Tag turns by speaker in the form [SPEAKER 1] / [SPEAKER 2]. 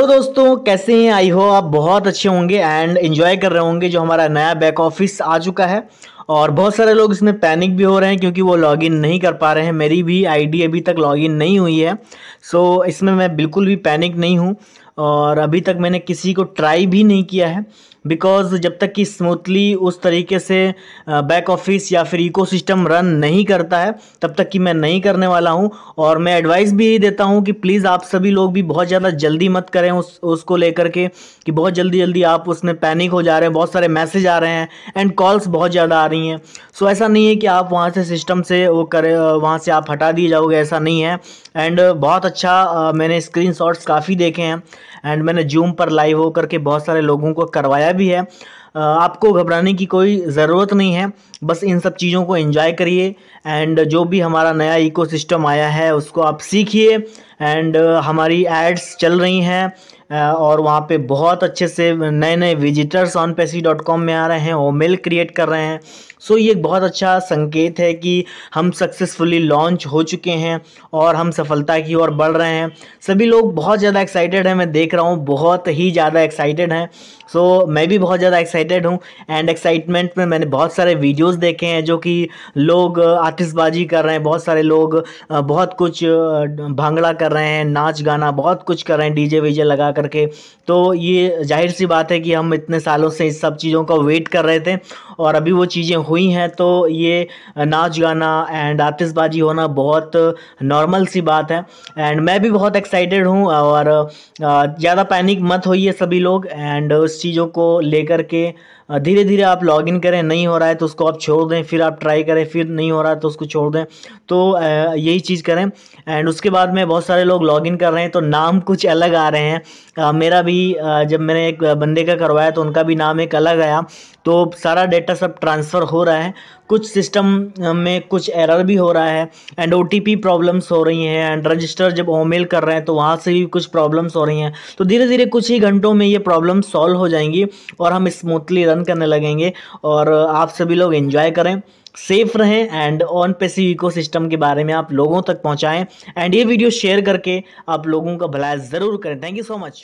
[SPEAKER 1] तो दोस्तों कैसे हैं आई हो आप बहुत अच्छे होंगे एंड एंजॉय कर रहे होंगे जो हमारा नया बैक ऑफिस आ चुका है और बहुत सारे लोग इसमें पैनिक भी हो रहे हैं क्योंकि वो लॉगिन नहीं कर पा रहे हैं मेरी भी आईडी अभी तक लॉगिन नहीं हुई है सो इसमें मैं बिल्कुल भी पैनिक नहीं हूँ और अभी तक मैंने किसी को ट्राई भी नहीं किया है बिकॉज़ जब तक कि स्मूथली उस तरीके से बैक ऑफिस या फिर इकोसिस्टम रन नहीं करता है तब तक कि मैं नहीं करने वाला हूं और मैं एडवाइस भी यही देता हूं कि प्लीज़ आप सभी लोग भी बहुत ज़्यादा जल्दी मत करें उस उसको लेकर के कि बहुत जल्दी जल्दी आप उसमें पैनिक हो जा रहे हैं बहुत सारे मैसेज आ रहे हैं एंड कॉल्स बहुत ज़्यादा आ रही हैं सो ऐसा नहीं है कि आप वहाँ से सिस्टम से वो करें वहाँ से आप हटा दिए जाओगे ऐसा नहीं है एंड बहुत अच्छा मैंने स्क्रीन काफ़ी देखे हैं एंड मैंने जूम पर लाइव होकर के बहुत सारे लोगों को करवाया भी है आपको घबराने की कोई ज़रूरत नहीं है बस इन सब चीज़ों को इंजॉय करिए एंड जो भी हमारा नया इको आया है उसको आप सीखिए एंड हमारी एड्स चल रही हैं और वहाँ पे बहुत अच्छे से नए नए visitors ONPASSIVE dot com में आ रहे हैं और मेल क्रिएट कर रहे हैं सो ये एक बहुत अच्छा संकेत है कि हम सक्सेसफुली लॉन्च हो चुके हैं और हम सफलता की ओर बढ़ रहे हैं सभी लोग बहुत ज़्यादा एक्साइटेड हैं मैं देख रहा हूँ बहुत ही ज़्यादा एक्साइटेड हैं सो मैं भी बहुत ज़्यादा एक्साइटेड हूँ एंड एक्साइटमेंट में मैंने बहुत सारे वीडियोस देखे हैं जो कि लोग आतिशबाजी कर रहे हैं बहुत सारे लोग बहुत कुछ भांगड़ा कर रहे हैं नाच गाना बहुत कुछ कर रहे हैं डीजे वीजे लगा करके तो ये जाहिर सी बात है कि हम इतने सालों से इस सब चीज़ों का वेट कर रहे थे और अभी वो चीज़ें हुई हैं तो ये नाच गाना एंड आतिशबाजी होना बहुत नॉर्मल सी बात है एंड मैं भी बहुत एक्साइटेड हूँ और ज़्यादा पैनिक मत होइए सभी लोग एंड उस चीज़ों को लेकर के धीरे धीरे आप लॉग इन करें नहीं हो रहा है तो उसको आप छोड़ दें फिर आप ट्राई करें फिर नहीं हो रहा है तो उसको छोड़ दें तो यही चीज़ करें एंड उसके बाद में बहुत सारे लोग लॉग इन कर रहे हैं तो नाम कुछ अलग आ रहे हैं मेरा भी जब मैंने एक बंदे का करवाया तो उनका भी नाम एक अलग आया तो सारा डेटा डाटा सब ट्रांसफ़र हो रहा है कुछ सिस्टम में कुछ एरर भी हो रहा है एंड ओ प्रॉब्लम्स हो रही हैं एंड रजिस्टर जब ओमेल कर रहे हैं तो वहाँ से भी कुछ प्रॉब्लम्स हो रही हैं तो धीरे धीरे कुछ ही घंटों में ये प्रॉब्लम सॉल्व हो जाएंगी और हम स्मूथली रन करने लगेंगे और आप सभी लोग इन्जॉय करें सेफ रहें and ONPASSIVE ecosystem के बारे में आप लोगों तक पहुंचाएं एंड ये वीडियो शेयर करके आप लोगों का भलाया ज़रूर करें थैंक यू सो मच